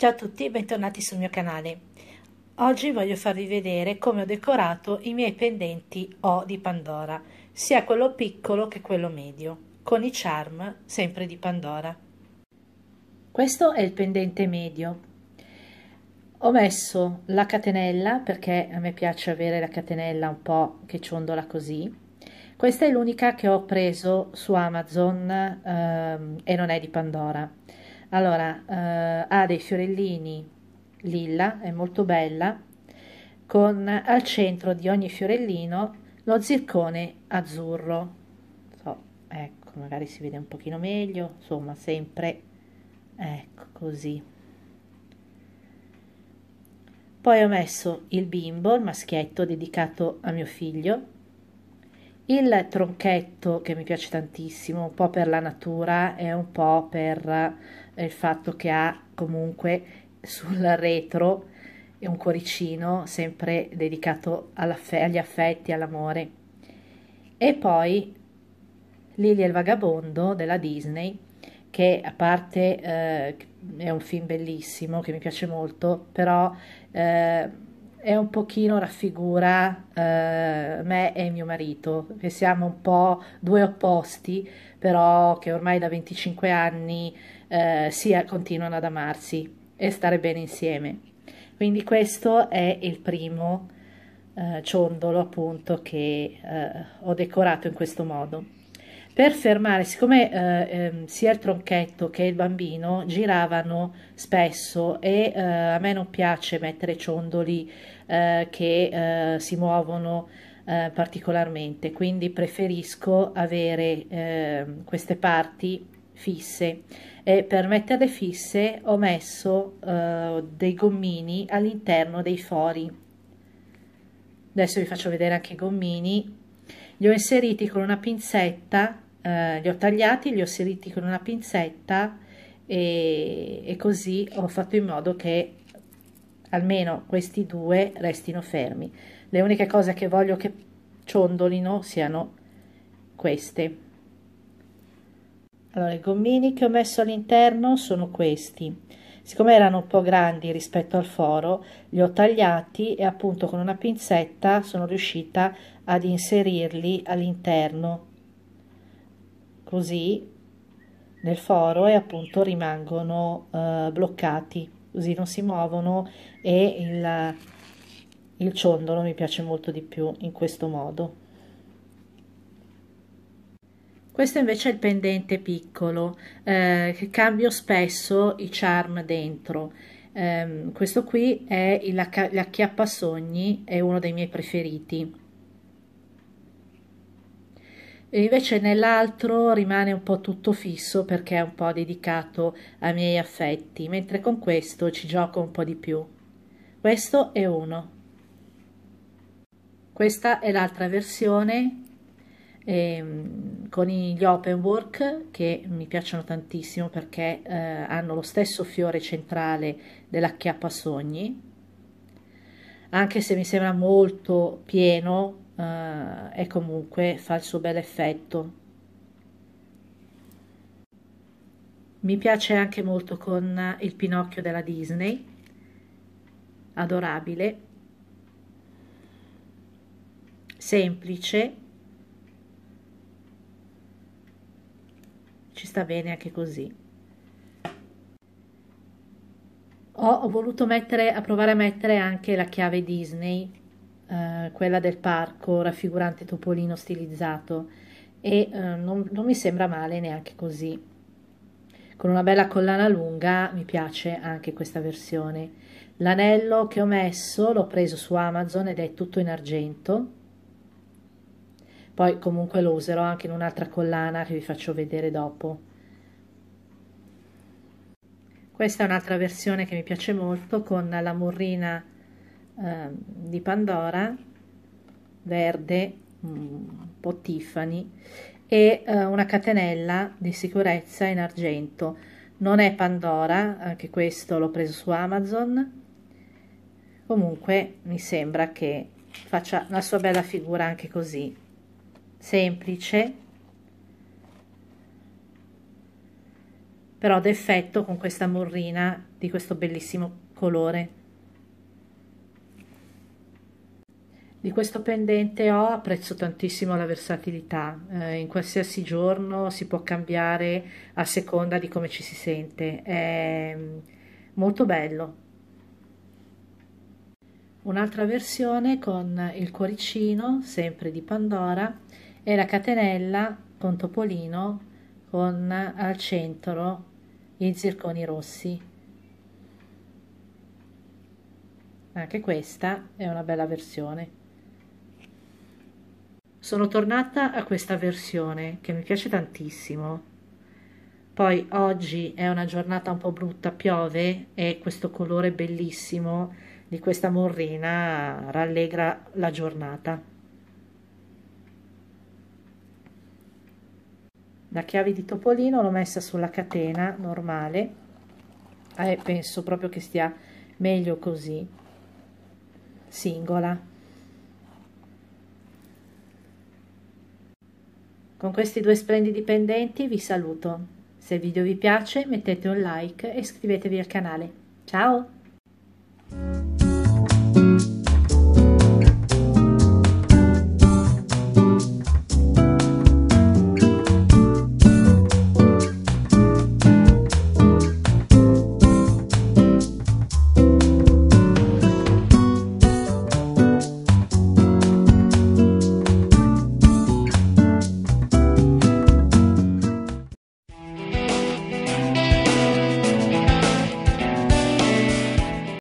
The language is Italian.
Ciao a tutti e bentornati sul mio canale. Oggi voglio farvi vedere come ho decorato i miei pendenti O di Pandora, sia quello piccolo che quello medio, con i charm sempre di Pandora. Questo è il pendente medio. Ho messo la catenella perché a me piace avere la catenella un po' che ciondola così. Questa è l'unica che ho preso su Amazon ehm, e non è di Pandora allora, eh, ha dei fiorellini lilla, è molto bella, con al centro di ogni fiorellino lo zircone azzurro. So, ecco, magari si vede un pochino meglio, insomma, sempre ecco così. Poi ho messo il bimbo, il maschietto dedicato a mio figlio il tronchetto, che mi piace tantissimo, un po' per la natura e un po' per eh, il fatto che ha comunque sul retro un cuoricino sempre dedicato agli affetti, all'amore. E poi Lily e il vagabondo della Disney, che a parte eh, è un film bellissimo, che mi piace molto, però... Eh, è un pochino raffigura eh, me e mio marito, che siamo un po' due opposti, però che ormai da 25 anni eh, sia, continuano ad amarsi e stare bene insieme. Quindi questo è il primo eh, ciondolo appunto che eh, ho decorato in questo modo per fermare, siccome eh, eh, sia il tronchetto che il bambino giravano spesso e eh, a me non piace mettere ciondoli eh, che eh, si muovono eh, particolarmente, quindi preferisco avere ehm, queste parti fisse e per metterle fisse ho messo dei gommini all'interno dei fori. Adesso vi faccio vedere anche i gommini. Li ho inseriti con una pinzetta eh, li ho tagliati, li ho seriti con una pinzetta e, e così ho fatto in modo che almeno questi due restino fermi. Le uniche cose che voglio che ciondolino siano queste. Allora, i gommini che ho messo all'interno sono questi. Siccome erano un po' grandi rispetto al foro, li ho tagliati e appunto con una pinzetta sono riuscita ad inserirli all'interno così nel foro e appunto rimangono eh, bloccati, così non si muovono e il, il ciondolo mi piace molto di più in questo modo. Questo invece è il pendente piccolo, eh, che cambio spesso i charm dentro. Eh, questo qui è sogni, è uno dei miei preferiti. E invece nell'altro rimane un po' tutto fisso perché è un po' dedicato ai miei affetti, mentre con questo ci gioco un po' di più. Questo è uno. Questa è l'altra versione ehm, con gli open work che mi piacciono tantissimo perché eh, hanno lo stesso fiore centrale della chiappa sogni, anche se mi sembra molto pieno eh, e comunque fa il suo bel effetto. Mi piace anche molto con il Pinocchio della Disney, adorabile, semplice, ci sta bene anche così. Ho, ho voluto mettere, a provare a mettere anche la chiave Disney eh, quella del parco raffigurante Topolino stilizzato e eh, non, non mi sembra male neanche così. Con una bella collana lunga mi piace anche questa versione. L'anello che ho messo l'ho preso su Amazon ed è tutto in argento. Poi comunque lo userò anche in un'altra collana che vi faccio vedere dopo. Questa è un'altra versione che mi piace molto con la murrina Ehm, di Pandora verde un po' Tiffany e eh, una catenella di sicurezza in argento non è Pandora anche questo l'ho preso su Amazon comunque mi sembra che faccia la sua bella figura anche così semplice però d'effetto con questa morrina di questo bellissimo colore Di questo pendente ho apprezzo tantissimo la versatilità, eh, in qualsiasi giorno si può cambiare a seconda di come ci si sente, è mm, molto bello. Un'altra versione con il cuoricino, sempre di Pandora, e la catenella con Topolino con al centro i zirconi rossi. Anche questa è una bella versione. Sono tornata a questa versione che mi piace tantissimo. Poi oggi è una giornata un po' brutta, piove e questo colore bellissimo di questa morrina rallegra la giornata. La chiave di topolino l'ho messa sulla catena normale e penso proprio che stia meglio così, singola. Con questi due splendidi pendenti vi saluto. Se il video vi piace mettete un like e iscrivetevi al canale. Ciao!